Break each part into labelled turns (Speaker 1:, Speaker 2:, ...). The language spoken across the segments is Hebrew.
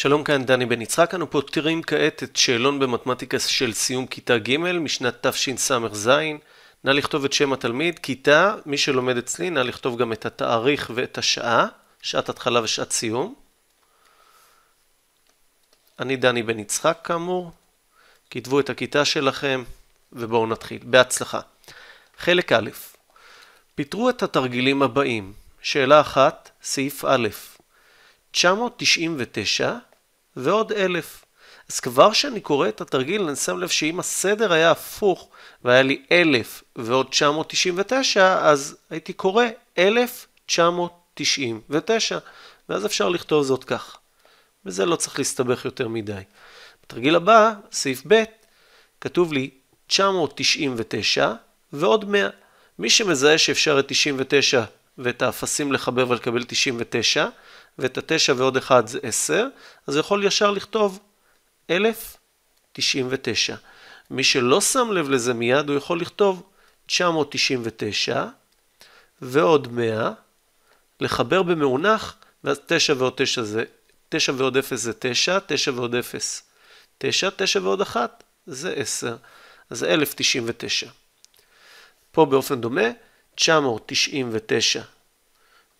Speaker 1: שלום כאן דני בן יצחק, אנו פותרים כעת את שאלון במתמטיקה של סיום כיתה ג' משנת תשס"ז. נא לכתוב את שם התלמיד, כיתה, מי שלומד אצלי, נא לכתוב גם את התאריך ואת השעה, שעת התחלה ושעת סיום. אני דני בן יצחק כאמור, כתבו את הכיתה שלכם ובואו נתחיל. בהצלחה. חלק א', פיתרו את התרגילים הבאים. שאלה אחת, סעיף א', 999 ועוד אלף. אז כבר כשאני קורא את התרגיל אני שם לב שאם הסדר היה הפוך והיה לי אלף ועוד 999 אז הייתי קורא 1999 ואז אפשר לכתוב זאת כך. וזה לא צריך להסתבך יותר מדי. בתרגיל הבא, סעיף ב', כתוב לי 999 ועוד 100. מי שמזהה שאפשר את 99 ואת האפסים לחבר ולקבל 99, ואת ה-9 ועוד 1 זה 10, אז הוא יכול ישר לכתוב 1099. מי שלא שם לב לזה מיד, הוא יכול לכתוב 999 ועוד 100, לחבר במאונח, ואז 9 ועוד 9 זה 9 ועוד 0 זה 9, 9 ועוד 0, 9, 9 ועוד 1 זה 10, אז זה 1099. פה באופן דומה, 999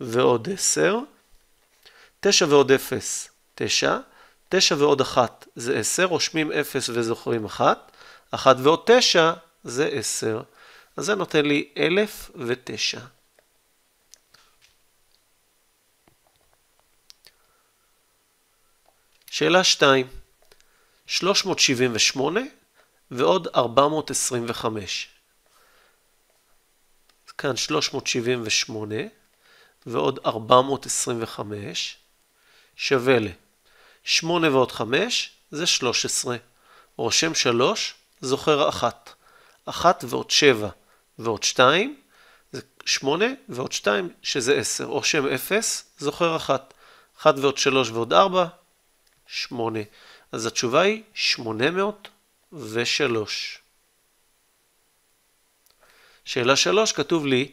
Speaker 1: ועוד 10, 9 ועוד 0, 9, 9 ועוד 1 זה 10, רושמים 0 וזוכרים 1, 1 ועוד 9 זה 10, אז זה נותן לי 1009. שאלה 2, 378 ועוד 425. כאן 378 ועוד 425 שווה ל... 8 ועוד 5 זה 13. רושם 3, זוכר 1. 1 ועוד 7 ועוד 2 זה 8 ועוד 2 שזה 10. רושם 0, זוכר 1. 1 ועוד 3 ועוד 4, 8. אז התשובה היא 803. שאלה 3 כתוב לי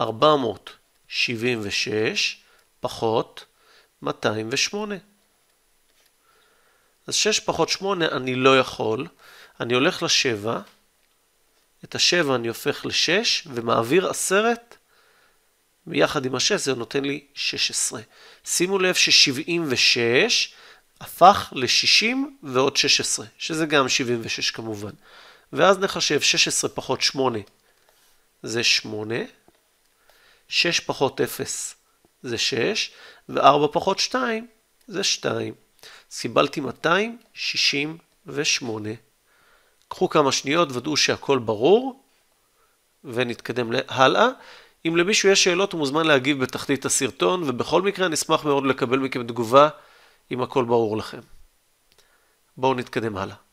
Speaker 1: 476 פחות 208. אז 6 פחות 8 אני לא יכול, אני הולך ל-7, את ה-7 אני הופך ל-6 ומעביר עשרת ביחד עם השש זה נותן לי 16. שימו לב ש-76 הפך ל-60 ועוד 16, שזה גם 76 כמובן. ואז נחשב 16 פחות 8 זה 8, 6 פחות 0 זה 6, ו-4 פחות 2 זה 2. אז קיבלתי 268. קחו כמה שניות, ודאו שהכל ברור, ונתקדם הלאה. אם למישהו יש שאלות הוא מוזמן להגיב בתחתית הסרטון, ובכל מקרה אני אשמח מאוד לקבל מכם תגובה אם הכל ברור לכם. בואו נתקדם הלאה.